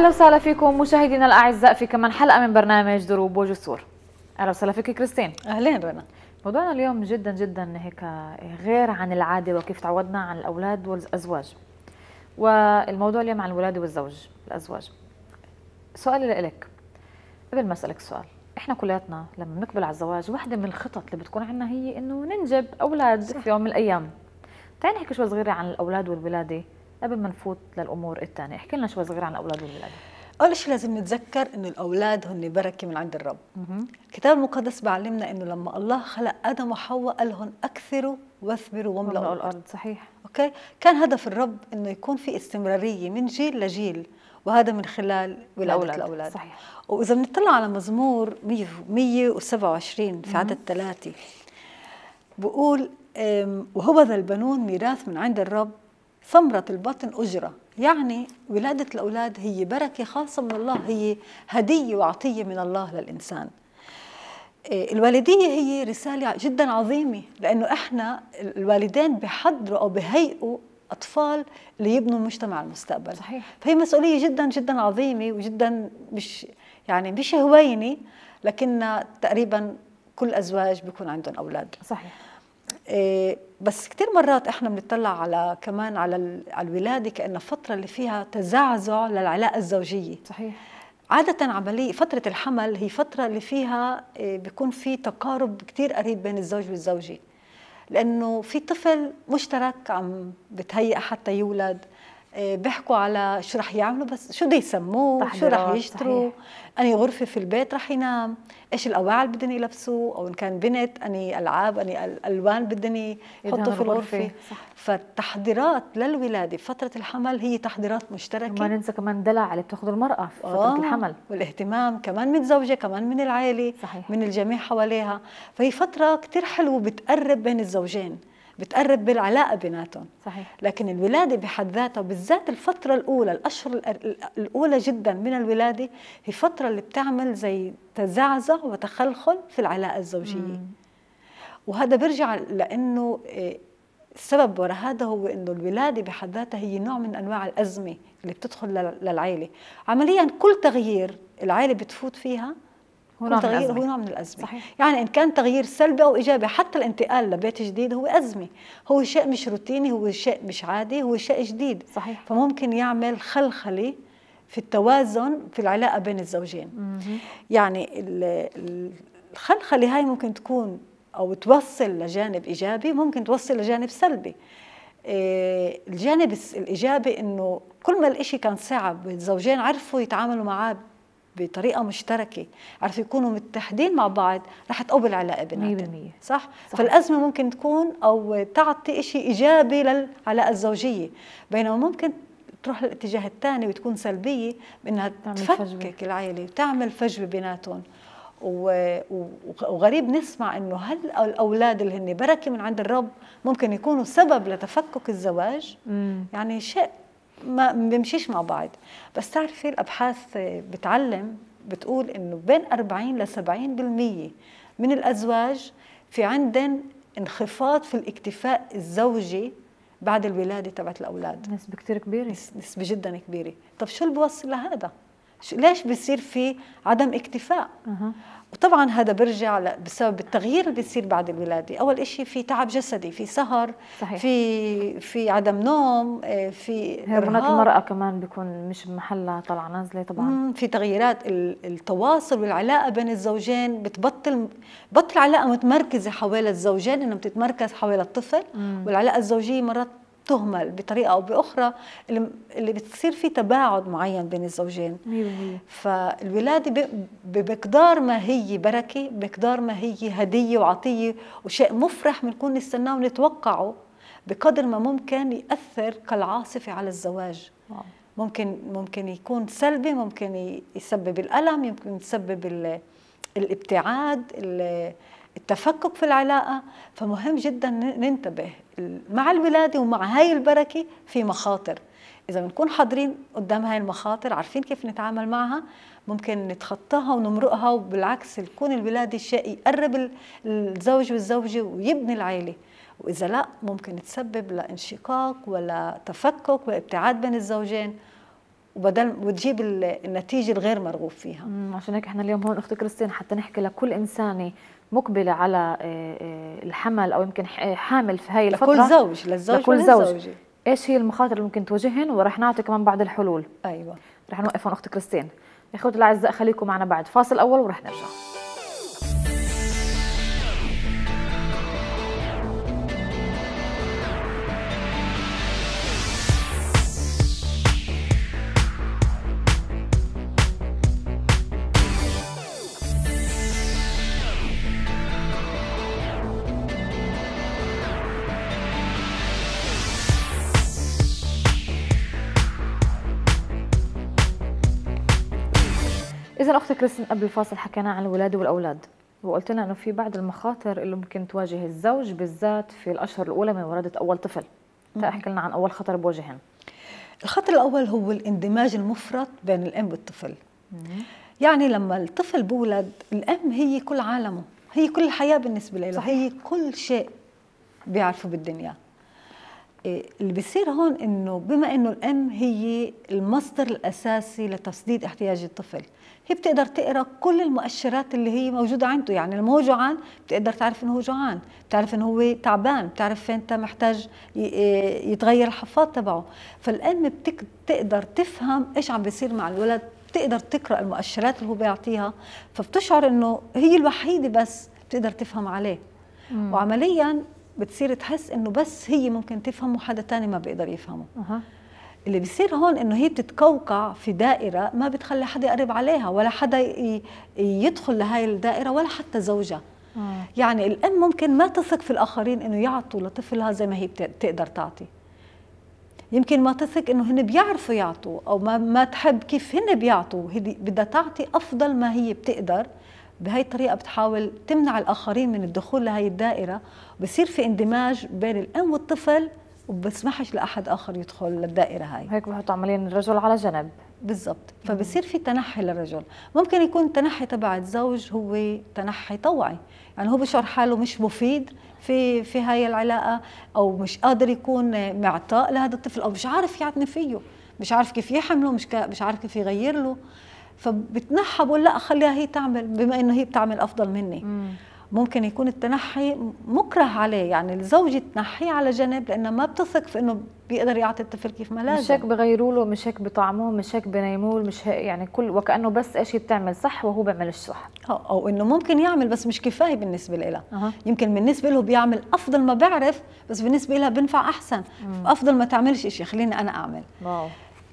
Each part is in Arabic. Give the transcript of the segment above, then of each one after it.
اهلا وسهلا فيكم مشاهدينا الاعزاء في كمان حلقه من برنامج دروب وجسور اهلا وسهلا فيك كريستين اهلا رنا موضوعنا اليوم جدا جدا هيك غير عن العاده وكيف تعودنا عن الاولاد والازواج والموضوع اليوم عن الولاده والزوج الازواج سؤالي لك قبل ما اسالك سؤال احنا كلياتنا لما بنقبل على الزواج واحده من الخطط اللي بتكون عندنا هي انه ننجب اولاد صح. في يوم من الايام تعالي نحكي شوي صغيره عن الاولاد والولاده قبل ما نفوت للامور الثانيه احكي لنا شوي صغير عن اولاد والولاد اول شيء لازم نتذكر انه الاولاد هن بركه من عند الرب الكتاب المقدس بعلمنا انه لما الله خلق ادم وحواء قال لهم اكثروا واثمروا واملأوا الارض صحيح اوكي كان هدف الرب انه يكون في استمراريه من جيل لجيل وهذا من خلال ولادة الأولاد, الأولاد. صحيح وإذا بنطلع على مزمور 127 في عدد ثلاثة بقول وهو ذا البنون ميراث من عند الرب ثمرة البطن أجرة يعني ولادة الأولاد هي بركة خاصة من الله هي هدية وعطية من الله للإنسان إيه، الوالدية هي رسالة جدا عظيمة لأنه إحنا الوالدين بحضروا أو بهيئوا أطفال ليبنوا مجتمع المستقبل صحيح فهي مسؤولية جدا جدا عظيمة وجدا مش يعني مش هوينة لكن تقريبا كل أزواج بيكون عندهم أولاد صحيح آه، بس كثير مرات احنا بنطلع على كمان على على الولاده كانها فتره اللي فيها تزعزع للعلاقه الزوجيه صحيح عادة عملية فترة الحمل هي فترة اللي فيها آه، بيكون في تقارب كتير قريب بين الزوج والزوجة لأنه في طفل مشترك عم بتهيأ حتى يولد آه، بيحكوا على شو رح يعملوا بس شو بده يسموه شو رح يشتروا اني غرفه في البيت رح ينام ايش الاواعي اللي بدهم يلبسوه او ان كان بنت اني العاب اني الوان بدهم يحطوا في الغرفه صح. فالتحضيرات للولاده فتره الحمل هي تحضيرات مشتركه ما ننسى كمان دلع اللي بتاخذه المراه في فتره آه، الحمل والاهتمام كمان من زوجة كمان من العائله صحيح. من الجميع حواليها فهي فتره كثير حلوه بتقرب بين الزوجين بتقرب بالعلاقه بيناتهم صحيح لكن الولاده بحد ذاتها بالذات الفتره الاولى الاشهر الاولى جدا من الولاده هي فتره اللي بتعمل زي تزعزع وتخلخل في العلاقه الزوجيه مم. وهذا بيرجع لانه آه، السبب وراء هذا هو انه الولاده بحد ذاتها هي نوع من انواع الازمه اللي بتدخل للعائله عمليا كل تغيير العائله بتفوت فيها هو نوع تغيير من الأزمة. هو نوع من الأزمة صحيح. يعني إن كان تغيير سلبي أو إيجابي حتى الانتقال لبيت جديد هو أزمة هو شيء مش روتيني هو شيء مش عادي هو شيء جديد صحيح. فممكن يعمل خلخلة في التوازن في العلاقة بين الزوجين مم. يعني الخلخلة هاي ممكن تكون أو توصل لجانب إيجابي ممكن توصل لجانب سلبي إيه، الجانب الإيجابي إنه كل ما الإشي كان صعب الزوجين عرفوا يتعاملوا معاه بطريقه مشتركه عرفوا يكونوا متحدين مع بعض رح تقوي العلاقه بيناتهم 100% صح؟, صح فالازمه ممكن تكون او تعطي شيء ايجابي للعلاقه الزوجيه بينما ممكن تروح للاتجاه الثاني وتكون سلبيه بانها تفكك العائله وتعمل فجوه بيناتهم وغريب نسمع انه هل الاولاد اللي هن بركه من عند الرب ممكن يكونوا سبب لتفكك الزواج مم. يعني شيء ما بيمشيش مع بعض بس تعرفي الابحاث بتعلم بتقول انه بين 40 ل 70% من الازواج في عندن انخفاض في الاكتفاء الزوجي بعد الولاده تبعت الاولاد نسبه كثير كبيره نسبه جدا كبيره طب شو اللي بوصل لهذا ليش بيصير في عدم اكتفاء وطبعا هذا برجع بسبب التغيير اللي بيصير بعد الولاده اول شيء في تعب جسدي في سهر صحيح. في في عدم نوم آه، في هرمونات المراه كمان بيكون مش بمحلها طالعه نازله طبعا في تغييرات التواصل والعلاقه بين الزوجين بتبطل بطل علاقه متمركزه حوالى الزوجين انه بتتمركز حوالى الطفل مم. والعلاقه الزوجيه مرات تهمل بطريقه او باخرى اللي بتصير في تباعد معين بين الزوجين فالولاده بمقدار ما هي بركه بمقدار ما هي هديه وعطيه وشيء مفرح بنكون نستناه ونتوقعه بقدر ما ممكن ياثر كالعاصفه على الزواج ممكن ممكن يكون سلبي ممكن يسبب الالم يمكن يسبب الابتعاد التفكك في العلاقة فمهم جدا ننتبه مع الولادة ومع هاي البركة في مخاطر إذا بنكون حاضرين قدام هاي المخاطر عارفين كيف نتعامل معها ممكن نتخطاها ونمرقها وبالعكس تكون الولادة شيء يقرب الزوج والزوجة ويبني العيلة وإذا لا ممكن تسبب لانشقاق ولا تفكك وابتعاد بين الزوجين وبدل وتجيب النتيجه الغير مرغوب فيها. عشان هيك احنا اليوم هون اختي كريستين حتى نحكي لكل انسانه مقبله على آه، آه، الحمل او يمكن آه، حامل في هاي الفتره لكل زوج للزوج لكل زوج ايش هي المخاطر اللي ممكن تواجهن ورح نعطي كمان بعض الحلول ايوه رح نوقف هون اخت كريستين اخوتي الاعزاء خليكم معنا بعد فاصل اول ورح نرجع كريستين قبل الفاصل حكينا عن الولادة والأولاد وقلت لنا أنه في بعض المخاطر اللي ممكن تواجه الزوج بالذات في الأشهر الأولى من ولادة أول طفل فاحكي لنا عن أول خطر بواجهن الخطر الأول هو الاندماج المفرط بين الأم والطفل يعني لما الطفل بولد الأم هي كل عالمه هي كل الحياة بالنسبة له هي كل شيء بيعرفه بالدنيا إيه، اللي بيصير هون انه بما انه الام هي المصدر الاساسي لتسديد احتياج الطفل هي بتقدر تقرا كل المؤشرات اللي هي موجوده عنده يعني لما هو جوعان بتقدر تعرف انه هو جوعان بتعرف انه هو تعبان بتعرف فين انت محتاج آه، يتغير الحفاض تبعه فالام بتقدر تفهم ايش عم بيصير مع الولد بتقدر تقرا المؤشرات اللي هو بيعطيها فبتشعر انه هي الوحيده بس بتقدر تفهم عليه وعمليا بتصير تحس انه بس هي ممكن تفهمه حدا تاني ما بيقدر يفهمه اللي بيصير هون انه هي بتتكوكع في دائره ما بتخلي حدا يقرب عليها ولا حدا يدخل لهي الدائره ولا حتى زوجها يعني الام ممكن ما تثق في الاخرين انه يعطوا لطفلها زي ما هي بتقدر تعطي يمكن ما تثق انه هن بيعرفوا يعطوا او ما ما تحب كيف هن بيعطوا هي بدها تعطي افضل ما هي بتقدر بهي الطريقه بتحاول تمنع الاخرين من الدخول لهي الدائره بصير في اندماج بين الام والطفل وبسمحش لاحد اخر يدخل للدائره هاي هيك بحطوا عمليا الرجل على جنب بالضبط فبصير في تنحي للرجل ممكن يكون التنحي تبع الزوج هو تنحي طوعي يعني هو بشعر حاله مش مفيد في في هاي العلاقه او مش قادر يكون معطاء لهذا الطفل او مش عارف يعتني فيه مش عارف كيف يحمله مش مش عارف كيف يغير له فبتنحى بقول لا خليها هي تعمل بما انه هي بتعمل افضل مني مم. ممكن يكون التنحي مكره عليه يعني الزوجة تنحيه على جنب لأنه ما بتثق في أنه بيقدر يعطي الطفل كيف ما لازم مش هيك بغيروا له مش هيك بطعموه مش هيك بنيموه مش هيك يعني كل وكأنه بس أشياء بتعمل صح وهو بيعملش صح أو, أو أنه ممكن يعمل بس مش كفاية بالنسبة لها أه. يمكن بالنسبة له بيعمل أفضل ما بعرف بس بالنسبة لها بنفع أحسن مم. أفضل ما تعملش إشي خليني أنا أعمل واو.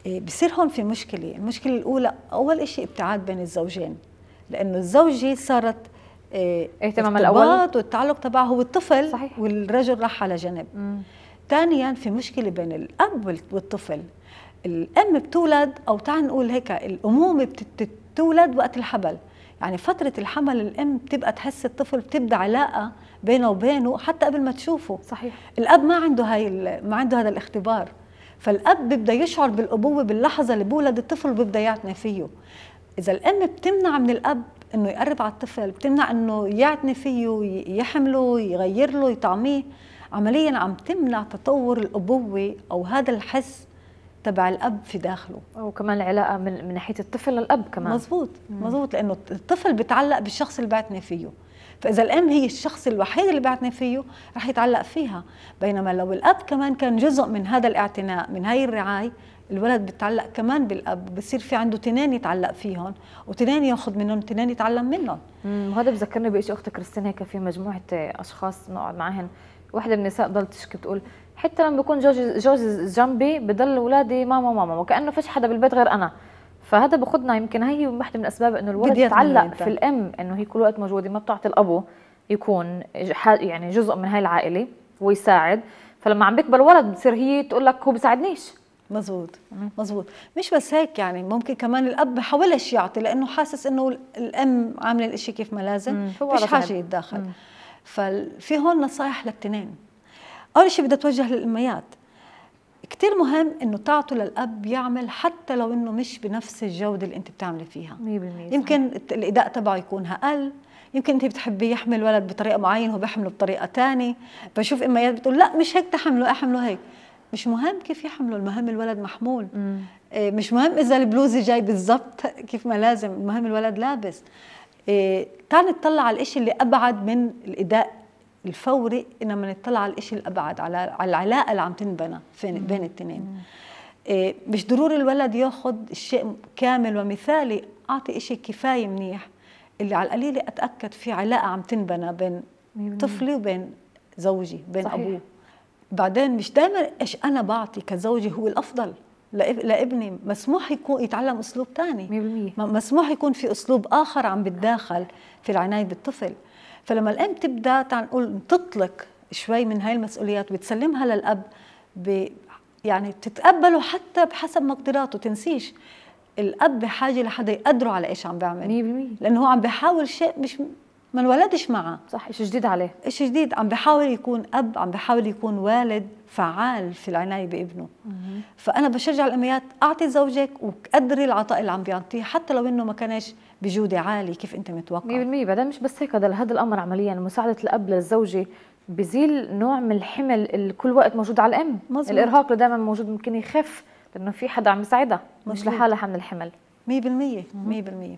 إيه، بصير هون في مشكلة المشكلة الأولى أول إشي ابتعاد بين الزوجين لأنه الزوجة صارت إيه، إيه، اهتمام الاول والتعلق تبعه هو الطفل صحيح. والرجل راح على جنب ثانيا في مشكله بين الاب والطفل الام بتولد او تعال نقول هيك الامومه بتولد وقت الحبل يعني فترة الحمل الأم بتبقى تحس الطفل بتبدا علاقة بينه وبينه حتى قبل ما تشوفه صحيح الأب ما عنده هاي ما عنده هذا الاختبار فالأب بيبدا يشعر بالأبوة باللحظة اللي بولد الطفل وبيبدا يعتني فيه إذا الأم بتمنع من الأب انه يقرب على الطفل بتمنع انه يعتني فيه يحمله يغير له يطعميه عمليا عم تمنع تطور الابوه او هذا الحس تبع الاب في داخله او كمان العلاقه من, من ناحيه الطفل للاب كمان مزبوط مزبوط لانه الطفل بتعلق بالشخص اللي بعتني فيه فاذا الام هي الشخص الوحيد اللي بيعتني فيه رح يتعلق فيها بينما لو الاب كمان كان جزء من هذا الاعتناء من هاي الرعايه الولد بيتعلق كمان بالاب بصير في عنده تنين يتعلق فيهم وتنين ياخذ منهم تنين يتعلم منهم وهذا بذكرني بشيء اختي كريستين هيك في مجموعه آه، اشخاص نقعد معهم وحده من النساء ضلت تشكي بتقول حتى لما بكون جوزي جوزي جنبي بضل اولادي ماما ماما وكانه فيش حدا بالبيت غير انا فهذا بخدنا يمكن هي وحده من الأسباب انه الولد يتعلق في الام انه هي كل وقت موجوده ما بتعطي الابو يكون يعني جزء من هاي العائله ويساعد فلما عم بيكبر الولد بتصير هي تقول لك هو بيساعدنيش مزبوط مزبوط مش بس هيك يعني ممكن كمان الاب بحاولش يعطي لانه حاسس انه الام عامله الاشي كيف ما لازم مش حاجه يتداخل ففي هون نصائح للتنين اول شيء بدي اتوجه للاميات كتير مهم انه تعطوا للاب يعمل حتى لو انه مش بنفس الجوده اللي انت بتعملي فيها 100% يمكن الاداء تبعه يكون اقل يمكن انت بتحبي يحمل ولد بطريقه معينه هو بيحمله بطريقه ثانيه بشوف اميات بتقول لا مش هيك تحمله احمله هيك مش مهم كيف يحمله المهم الولد محمول مم. آه، مش مهم اذا البلوزه جاي بالضبط كيف ما لازم المهم الولد لابس آه، تعال نطلع على الاشي اللي ابعد من الاداء الفوري انما نطلع على الشيء الأبعد على على العلاقة اللي عم تنبنى بين التنين إيه مش ضروري الولد ياخذ الشيء كامل ومثالي أعطي شيء كفاية منيح اللي على القليلة أتأكد في علاقة عم تنبنى بين طفلي وبين زوجي بين صحيح. أبوه بعدين مش دائما ايش انا بعطي كزوجي هو الافضل لابني مسموح يكون يتعلم اسلوب ثاني مسموح يكون في اسلوب اخر عم بتداخل في العنايه بالطفل فلما الام تبدا نقول تطلق شوي من هاي المسؤوليات وتسلمها للاب يعني تتقبله حتى بحسب مقدراته تنسيش الاب بحاجه لحدا يقدره على ايش عم بيعمل 100% لانه هو عم بيحاول شيء مش ما انولدش معه صح شيء جديد عليه شيء جديد عم بحاول يكون اب عم بحاول يكون والد فعال في العنايه بابنه فانا بشجع الاميات اعطي زوجك وقدري العطاء اللي عم بيعطيه حتى لو انه ما كانش بجوده عالي كيف انت متوقع 100% بعدين مش بس هيك هذا الامر عمليا مساعده الاب للزوجه بزيل نوع من الحمل اللي كل وقت موجود على الام مزبوط. الارهاق اللي دائما موجود ممكن يخف لانه في حدا عم يساعدها مش لحالها من الحمل 100% 100%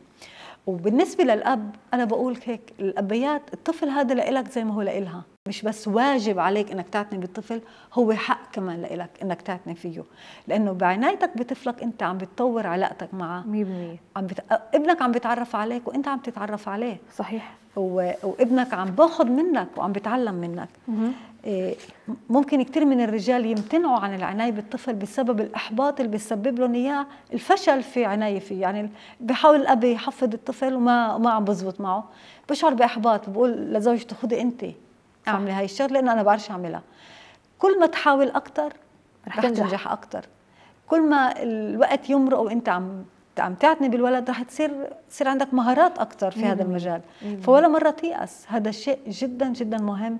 وبالنسبه للاب انا بقول هيك الابيات الطفل هذا لإلك زي ما هو لإلها مش بس واجب عليك انك تعتني بالطفل هو حق كمان لإلك انك تعتني فيه لانه بعنايتك بطفلك انت عم بتطور علاقتك معه 100% عم بت... ابنك عم بيتعرف عليك وانت عم تتعرف عليه صحيح و... وابنك عم باخذ منك وعم بتعلم منك مم. إيه، ممكن كثير من الرجال يمتنعوا عن العنايه بالطفل بسبب الاحباط اللي بيسبب لهم اياه الفشل في عنايه فيه يعني بحاول الاب يحفظ الطفل وما ما عم بزبط معه بشعر باحباط بقول لزوجته خذي انت تعملي آه. هاي الشغله لانه انا بعرفش اعملها كل ما تحاول اكثر رح تنجح, تنجح اكثر كل ما الوقت يمرق وانت عم عم تعتني بالولد رح تصير تصير عندك مهارات اكثر في مم. هذا المجال مم. فولا مره تيأس هذا الشيء جدا جدا مهم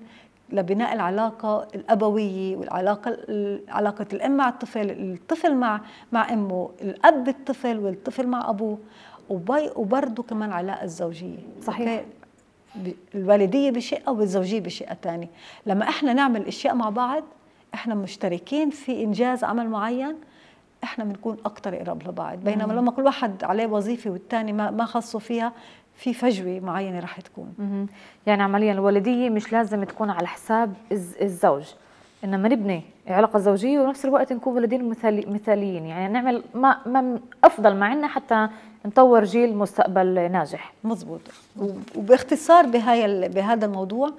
لبناء العلاقة الأبوية والعلاقة علاقة الأم مع الطفل الطفل مع مع أمه الأب بالطفل والطفل مع أبوه وبرضه كمان علاقة الزوجية صحيح الوالدية بشقة والزوجية بشقة تانية لما احنا نعمل اشياء مع بعض احنا مشتركين في انجاز عمل معين احنا بنكون اكثر قراب لبعض بينما لما كل واحد عليه وظيفه والثاني ما ما خصه فيها في فجوه معينه رح تكون يعني عمليا الوالديه مش لازم تكون على حساب الزوج ان ما نبني علاقه زوجيه ونفس الوقت نكون ولدين مثالي مثاليين يعني نعمل ما ما افضل ما عندنا حتى نطور جيل مستقبل ناجح مزبوط وباختصار بهاي بهذا الموضوع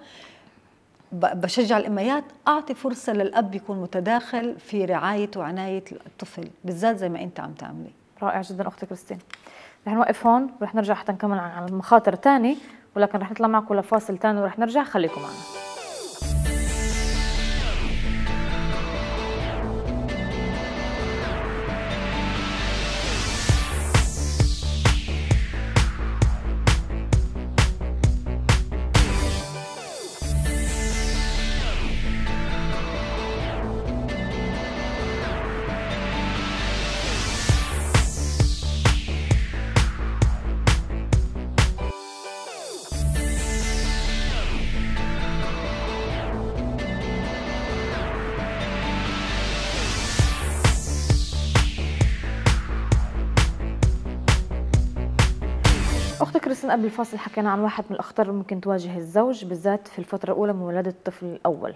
بشجع الاميات اعطي فرصه للاب يكون متداخل في رعايه وعنايه الطفل بالذات زي ما انت عم تعملي رائع جدا اختي كريستين رح نوقف هون ورح نرجع حتى نكمل على المخاطر ثاني ولكن رح نطلع معكم لفاصل ثاني ورح نرجع خليكم معنا قبل الفاصل حكينا عن واحد من الاخطار اللي ممكن تواجه الزوج بالذات في الفتره الاولى من ولاده الطفل الاول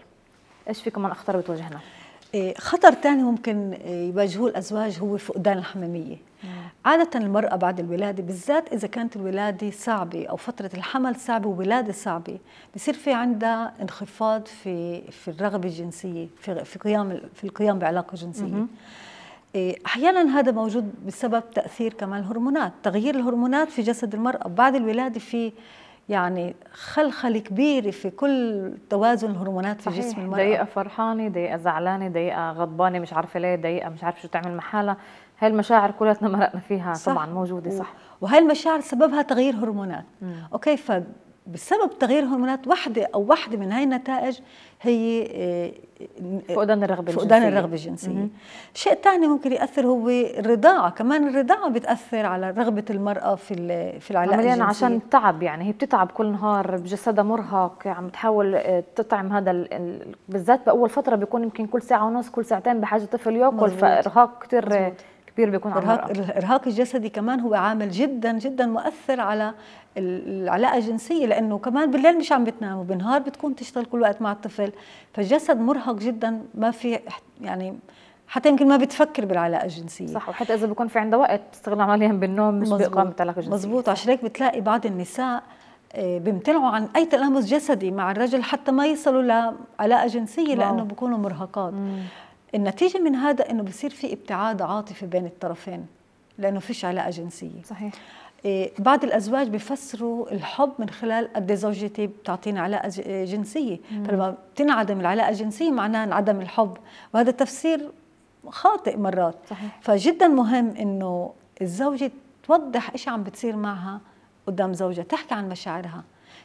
ايش في كمان اخطار بتواجهنا إيه، خطر ثاني ممكن يواجهوه الأزواج هو فقدان الحميمية عادة المرأة بعد الولادة بالذات إذا كانت الولادة صعبة أو فترة الحمل صعبة وولادة صعبة بصير في عندها انخفاض في في الرغبة الجنسية في في قيام في القيام بعلاقة جنسية إيه، احيانا هذا موجود بسبب تاثير كمان الهرمونات تغيير الهرمونات في جسد المراه بعد الولاده في يعني خلخله كبيره في كل توازن الهرمونات في جسم المراه ضيقه فرحانه ضيقه زعلانه ضيقه غضبانه مش عارفه ليه ضيقه مش عارفه شو تعمل محالها هاي المشاعر كلها مرقنا فيها صح. طبعا موجوده صح وهي المشاعر سببها تغيير هرمونات مم. اوكي ف بسبب تغيير هرمونات واحدة أو واحدة من هاي النتائج هي آه، فقدان الرغبة الجنسية فقدان الرغبة الجنسية شيء ثاني ممكن يأثر هو الرضاعة كمان الرضاعة بتأثر على رغبة المرأة في في العلاقة عمليا الجنسية. عشان التعب يعني هي بتتعب كل نهار بجسدها مرهق عم يعني تحاول آه، تطعم هذا ال... بالذات بأول فترة بيكون يمكن كل ساعة ونص كل ساعتين بحاجة طفل ياكل فإرهاق كثير آه، كبير بيكون عم الإرهاق الإرهاق الجسدي كمان هو عامل جدا جدا مؤثر على العلاقة الجنسية لأنه كمان بالليل مش عم بتنام وبالنهار بتكون تشتغل كل وقت مع الطفل فالجسد مرهق جدا ما في يعني حتى يمكن ما بتفكر بالعلاقه الجنسيه صح وحتى اذا بيكون في عندها وقت بتستغل عمليا بالنوم مش باقامه العلاقه جنسيه مزبوط عشان هيك بتلاقي بعض النساء آه، بيمتنعوا عن اي تلامس جسدي مع الرجل حتى ما يصلوا لعلاقه جنسيه لانه بكونوا مرهقات مم. النتيجه من هذا انه بصير في ابتعاد عاطفي بين الطرفين لانه فيش علاقه جنسيه صحيح إيه، بعض الازواج بفسروا الحب من خلال قد زوجتي بتعطيني علاقه جنسيه فلما بتنعدم العلاقه الجنسيه معناه انعدم الحب وهذا تفسير خاطئ مرات صحيح. فجدا مهم انه الزوجه توضح ايش عم بتصير معها قدام زوجها تحكي عن مشاعرها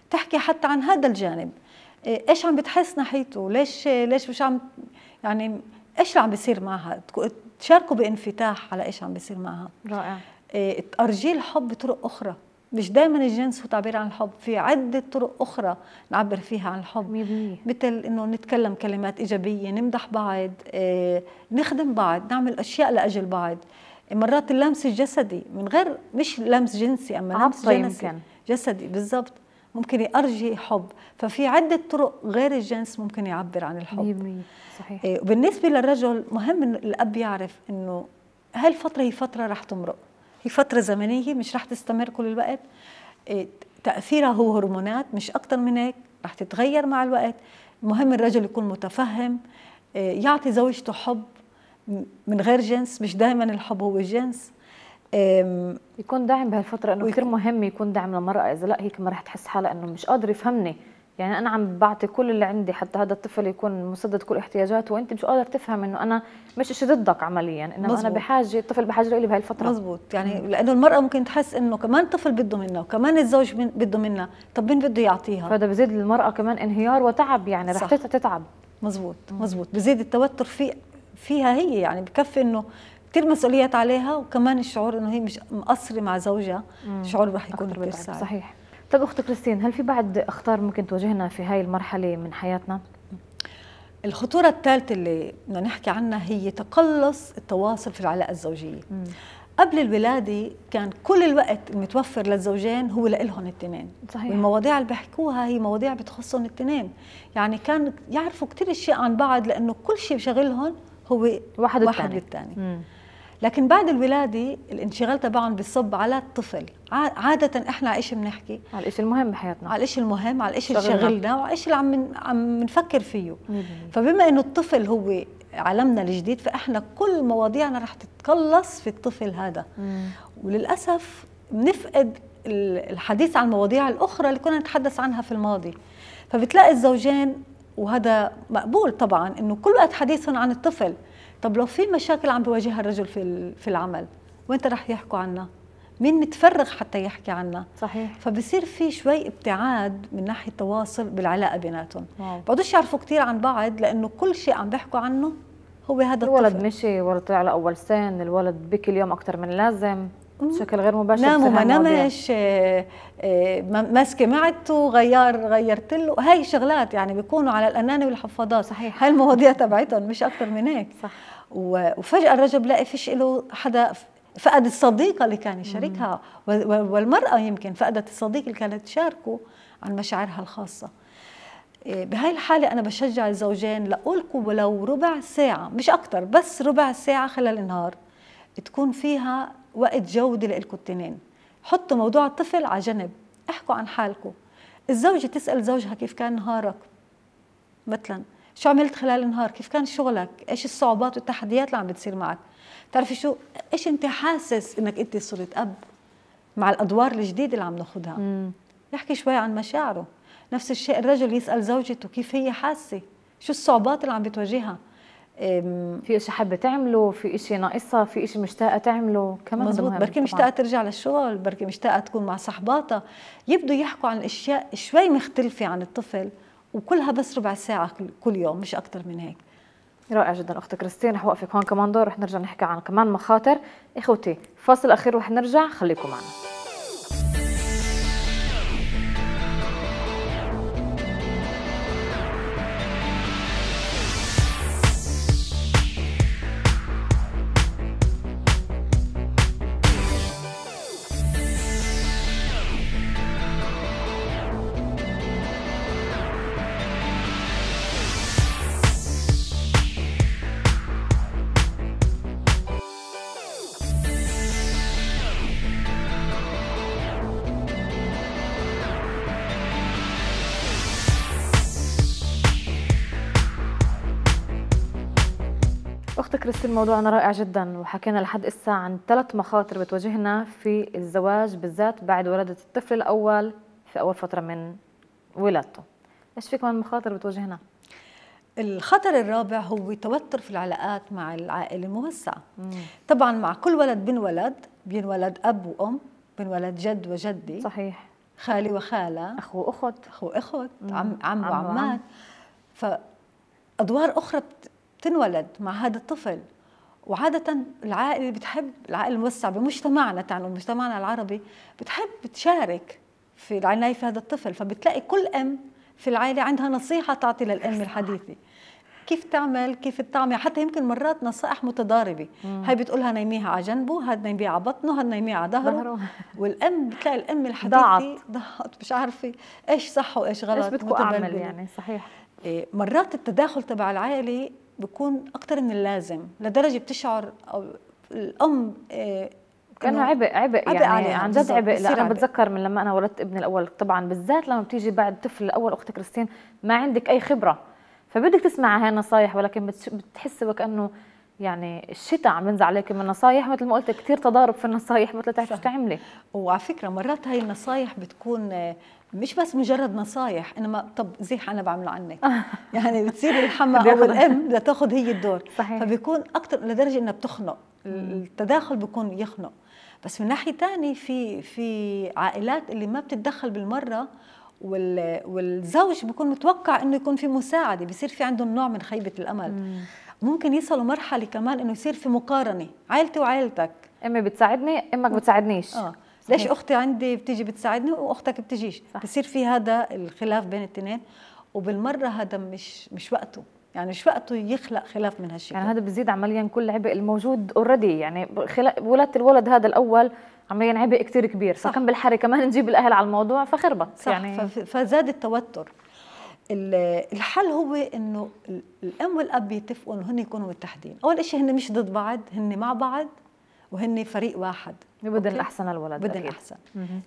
تحكي حتى عن هذا الجانب إيه، ايش عم بتحس ناحيته ليش ليش مش عم يعني ايش عم بيصير معها تشاركوا بانفتاح على ايش عم بيصير معها رائع إيه الحب بطرق اخرى مش دائما الجنس هو تعبير عن الحب في عدة طرق أخرى نعبر فيها عن الحب مثل أنه نتكلم كلمات إيجابية نمدح بعض إيه، نخدم بعض نعمل أشياء لأجل بعض مرات اللمس الجسدي من غير مش لمس جنسي أما لمس جنسي يمكن. جسدي بالضبط ممكن يأرجي حب ففي عده طرق غير الجنس ممكن يعبر عن الحب 100% صحيح إيه، وبالنسبة للرجل مهم أن الاب يعرف انه هالفتره هي فتره رح تمرق هي فتره زمنيه مش رح تستمر كل الوقت إيه، تاثيرها هو هرمونات مش اكثر من هيك رح تتغير مع الوقت مهم الرجل يكون متفهم إيه، يعطي زوجته حب من غير جنس مش دائما الحب هو الجنس يكون داعم بهالفتره انه كثير مهم يكون داعم للمراه اذا لا هيك ما راح تحس حالها انه مش قادر يفهمني يعني انا عم بعطي كل اللي عندي حتى هذا الطفل يكون مسدد كل احتياجاته وانت مش قادر تفهم انه انا مش شيء ضدك عمليا انما مزبوط. انا بحاجه الطفل بحاجه لي بهالفتره مزبوط يعني لانه المراه ممكن تحس انه كمان الطفل بده منا وكمان الزوج من بده منا طب مين بده يعطيها فهذا بزيد للمراه كمان انهيار وتعب يعني رح تتعب مزبوط مزبوط بزيد التوتر في فيها هي يعني بكفي انه كثير مسؤوليات عليها وكمان الشعور انه هي مش مقصره مع زوجها شعور رح يكون كثير صحيح طيب اخت كريستين هل في بعد اخطار ممكن تواجهنا في هاي المرحله من حياتنا الخطورة الثالثة اللي بدنا نحكي عنها هي تقلص التواصل في العلاقة الزوجية مم. قبل الولادة كان كل الوقت المتوفر للزوجين هو لإلهم التنين صحيح. المواضيع اللي بيحكوها هي مواضيع بتخصهم التنين يعني كان يعرفوا كتير اشياء عن بعض لأنه كل شيء بشغلهم هو واحد الثاني. لكن بعد الولادة الانشغال تبعهم بيصب على الطفل عادة احنا على ايش بنحكي؟ على الشيء المهم بحياتنا على الشيء المهم على الشيء اللي شغلنا وعلى الشيء اللي عم عم نفكر فيه مم. فبما انه الطفل هو عالمنا الجديد فاحنا كل مواضيعنا رح تتقلص في الطفل هذا مم. وللاسف بنفقد الحديث عن المواضيع الاخرى اللي كنا نتحدث عنها في الماضي فبتلاقي الزوجين وهذا مقبول طبعا انه كل وقت حديثهم عن الطفل طب لو في مشاكل عم بواجهها الرجل في في العمل وين رح يحكوا عنها مين متفرغ حتى يحكي عنها صحيح فبصير في شوي ابتعاد من ناحيه التواصل بالعلاقه بيناتهم بعدوش يعرفوا كثير عن بعض لانه كل شيء عم بيحكوا عنه هو هذا الولد الطفل. مشي الولد طلع لاول اول سن الولد بكي اليوم اكثر من اللازم بشكل غير مباشر نام ما نامش آه، آه، ماسكه معدته غير غيرت له هاي شغلات يعني بيكونوا على الانانه والحفاضات صحيح هاي المواضيع تبعتهم مش اكثر من هيك صح وفجاه الرجل بلاقي فيش له حدا فقد الصديقه اللي كان يشاركها والمراه يمكن فقدت الصديق اللي كانت تشاركه عن مشاعرها الخاصه آه، بهاي الحالة أنا بشجع الزوجين لألقوا ولو ربع ساعة مش أكتر بس ربع ساعة خلال النهار تكون فيها وقت جودة لإلكم التنين حطوا موضوع الطفل على جنب احكوا عن حالكم الزوجة تسأل زوجها كيف كان نهارك مثلا شو عملت خلال النهار كيف كان شغلك ايش الصعوبات والتحديات اللي عم بتصير معك تعرفي شو ايش انت حاسس انك انت صرت اب مع الادوار الجديده اللي عم ناخذها يحكي شوي عن مشاعره نفس الشيء الرجل يسال زوجته كيف هي حاسه شو الصعوبات اللي عم بتواجهها في شيء حابه تعمله في شيء ناقصها في شيء مشتاقه تعمله كمان مزبوط بركي مشتاقه ترجع للشغل بركي مشتاقه تكون مع صحباتها يبدو يحكوا عن اشياء شوي مختلفه عن الطفل وكلها بس ربع ساعه كل يوم مش اكثر من هيك رائع جدا اخت كريستين رح اوقفك هون كمان دور رح نرجع نحكي عن كمان مخاطر اخوتي فاصل اخير رح نرجع خليكم معنا اخت كريستين موضوعنا رائع جدا وحكينا لحد اسا عن ثلاث مخاطر بتواجهنا في الزواج بالذات بعد ولاده الطفل الاول في اول فتره من ولادته ايش في كمان مخاطر بتواجهنا الخطر الرابع هو توتر في العلاقات مع العائله الموسعه طبعا مع كل ولد بنولد بينولد اب وام بنولد جد وجدي صحيح خالي وخاله اخو واخت اخو واخت عم عم وعمات فادوار اخرى بت بتنولد مع هذا الطفل وعادة العائلة بتحب العائلة الموسعة بمجتمعنا تاعنا مجتمعنا العربي بتحب تشارك في العناية في هذا الطفل فبتلاقي كل أم في العائلة عندها نصيحة تعطي للأم الحديثة كيف تعمل كيف تعمل حتى يمكن مرات نصائح متضاربة هاي بتقولها نيميها على جنبه هاد نيميها على بطنه هاد نيميها على ظهره والأم بتلاقي الأم الحديثة ضاعت ضاعت مش عارفة إيش صح وإيش غلط إيش بدكم أعمل يعني صحيح إيه، مرات التداخل تبع العائلة بيكون اكتر من اللازم لدرجه بتشعر او الام آه، كانه عبء عبء يعني عن جد عبء لا انا بتذكر من لما انا ولدت ابني الاول طبعا بالذات لما بتيجي بعد طفل الاول اختي كريستين ما عندك اي خبره فبدك تسمع هاي النصايح ولكن بتحسي وكانه يعني الشتاء عم ينزل عليك من نصايح مثل ما قلت كثير تضارب في النصايح مثل تعرف شو تعملي وعلى فكره مرات هاي النصايح بتكون آه، مش بس مجرد نصايح انما طب زيح انا بعمله عنك يعني بتصير الحما او الام لتاخذ هي الدور صحيح. فبيكون اكثر لدرجه انها بتخنق التداخل بيكون يخنق بس من ناحيه ثانيه في في عائلات اللي ما بتتدخل بالمره والزوج بيكون متوقع انه يكون في مساعده بصير في عنده نوع من خيبه الامل مم. ممكن يصلوا مرحله كمان انه يصير في مقارنه عائلتي وعائلتك امي بتساعدني امك بتساعدنيش اه ليش اختي عندي بتيجي بتساعدني واختك بتجيش صح. بصير في هذا الخلاف بين الاثنين وبالمره هذا مش مش وقته يعني مش وقته يخلق خلاف من هالشيء يعني هذا بزيد عمليا كل عبء الموجود اوريدي يعني ولاده الولد هذا الاول عمليا عبء كثير كبير صح. فكان بالحري كمان نجيب الاهل على الموضوع فخربط صح يعني فزاد التوتر الحل هو انه الام والاب يتفقوا انه هن يكونوا متحدين، اول شيء هن مش ضد بعض، هن مع بعض وهن فريق واحد بدهم الاحسن للولد بدهم الاحسن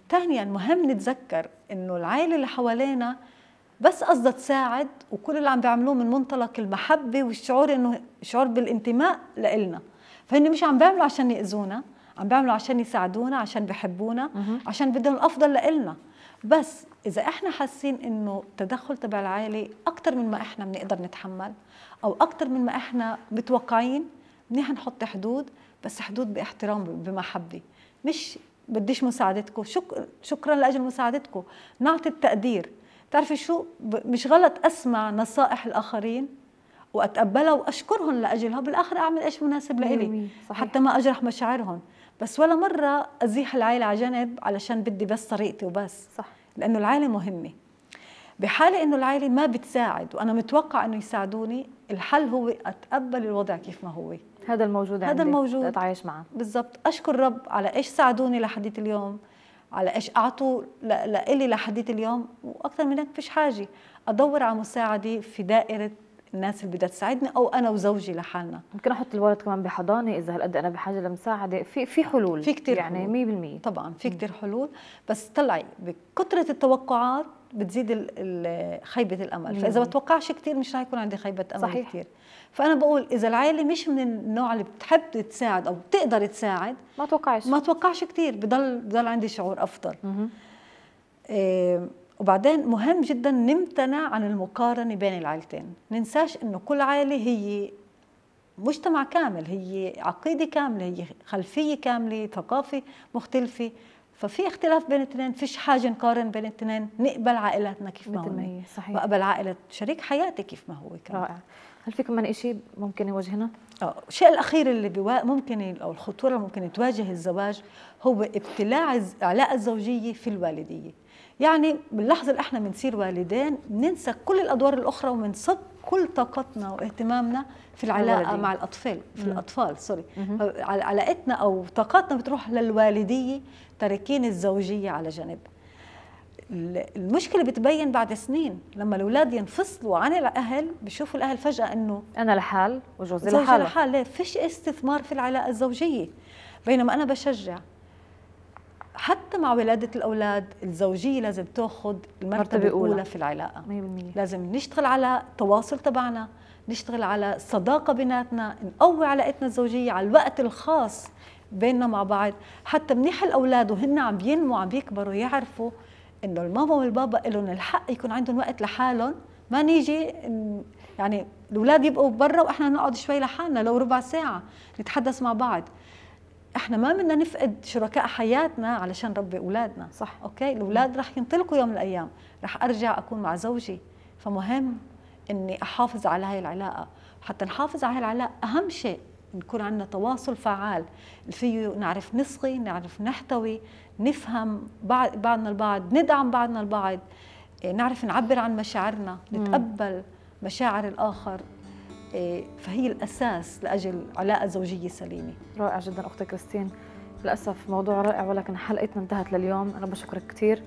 ثانيا مهم نتذكر انه العائله اللي حوالينا بس قصدها تساعد وكل اللي عم بيعملوه من منطلق المحبه والشعور انه شعور بالانتماء لإلنا فهن مش عم بيعملوا عشان ياذونا عم بيعملوا عشان يساعدونا عشان بحبونا عشان بدهم الافضل لإلنا بس اذا احنا حاسين انه التدخل تبع العائله اكثر من ما احنا بنقدر نتحمل او اكثر من ما احنا متوقعين منيح نحط حدود بس حدود باحترام بمحبه مش بديش مساعدتكم شك... شكرا لاجل مساعدتكم نعطي التقدير بتعرفي شو مش غلط اسمع نصائح الاخرين واتقبلها واشكرهم لاجلها بالاخر اعمل ايش مناسب لإلي حتى ما اجرح مشاعرهم بس ولا مرة أزيح العائلة على جنب علشان بدي بس طريقتي وبس صح لأنه العائلة مهمة بحالة أنه العائلة ما بتساعد وأنا متوقع أنه يساعدوني الحل هو أتقبل الوضع كيف ما هو هذا الموجود هذا عندي. الموجود أتعايش معه بالضبط أشكر رب على إيش ساعدوني لحديت اليوم على إيش أعطوا لإلي لحديت اليوم وأكثر من هيك فيش حاجة أدور على مساعدة في دائرة الناس اللي بدها تساعدني او انا وزوجي لحالنا ممكن احط الولد كمان بحضانه اذا هالقد انا بحاجه لمساعده في في حلول في كثير يعني 100% طبعا في كثير حلول بس طلعي بكثره التوقعات بتزيد خيبه الامل فاذا ما توقعش كثير مش رح يكون عندي خيبه امل صحيح. كتير فانا بقول اذا العائله مش من النوع اللي بتحب تساعد او بتقدر تساعد ما توقعش ما توقعش كثير بضل بضل عندي شعور افضل وبعدين مهم جدا نمتنع عن المقارنة بين العائلتين ننساش انه كل عائلة هي مجتمع كامل هي عقيدة كاملة هي خلفية كاملة ثقافة مختلفة ففي اختلاف بين الاثنين فيش حاجة نقارن بين الاثنين نقبل عائلاتنا كيف ما هو صحيح وقبل عائلة شريك حياتي كيف ما هو كمان رائع هل في كمان شيء ممكن يواجهنا؟ اه الشيء الأخير اللي بوا... ممكن أو الخطورة اللي ممكن تواجه الزواج هو ابتلاع العلاقه الزوجية في الوالدية يعني باللحظه اللي احنا بنصير والدين بننسى كل الادوار الاخرى وبنصب كل طاقتنا واهتمامنا في العلاقه مع الاطفال في مم. الاطفال سوري علاقتنا او طاقتنا بتروح للوالديه تاركين الزوجيه على جنب المشكله بتبين بعد سنين لما الاولاد ينفصلوا عن الاهل بيشوفوا الاهل فجاه انه انا لحال وجوزي لحاله لحال ليه فيش استثمار في العلاقه الزوجيه بينما انا بشجع حتى مع ولادة الأولاد الزوجية لازم تأخذ المرتبة الأولى في العلاقة 100% لازم نشتغل على التواصل تبعنا نشتغل على الصداقة بيناتنا نقوي علاقتنا الزوجية على الوقت الخاص بيننا مع بعض حتى منيح الأولاد وهن عم بينموا عم بيكبروا يعرفوا إنه الماما والبابا لهم الحق يكون عندهم وقت لحالهم ما نيجي يعني الأولاد يبقوا برا وإحنا نقعد شوي لحالنا لو ربع ساعة نتحدث مع بعض احنا ما بدنا نفقد شركاء حياتنا علشان نربي اولادنا صح اوكي الاولاد رح ينطلقوا يوم من الايام رح ارجع اكون مع زوجي فمهم اني احافظ على هاي العلاقه حتى نحافظ على هاي العلاقه اهم شيء نكون عندنا تواصل فعال فيه نعرف نصغي نعرف نحتوي نفهم بعضنا البعض ندعم بعضنا البعض إيه، نعرف نعبر عن مشاعرنا نتقبل مشاعر الاخر إيه، فهي الأساس لأجل علاقة زوجية سليمة رائع جدا أختي كريستين للأسف موضوع رائع ولكن حلقتنا انتهت لليوم أنا بشكرك كثير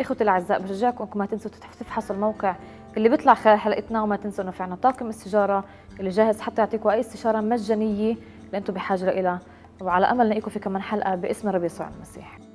إخوتي الأعزاء بشجعكم ما تنسوا تفحصوا الموقع اللي بيطلع خلال حلقتنا وما تنسوا إنه في عنا طاقم استشارة اللي جاهز حتى يعطيكم أي استشارة مجانية اللي أنتم بحاجة لها وعلى أمل نلاقيكم في كمان حلقة باسم الرب يسوع المسيح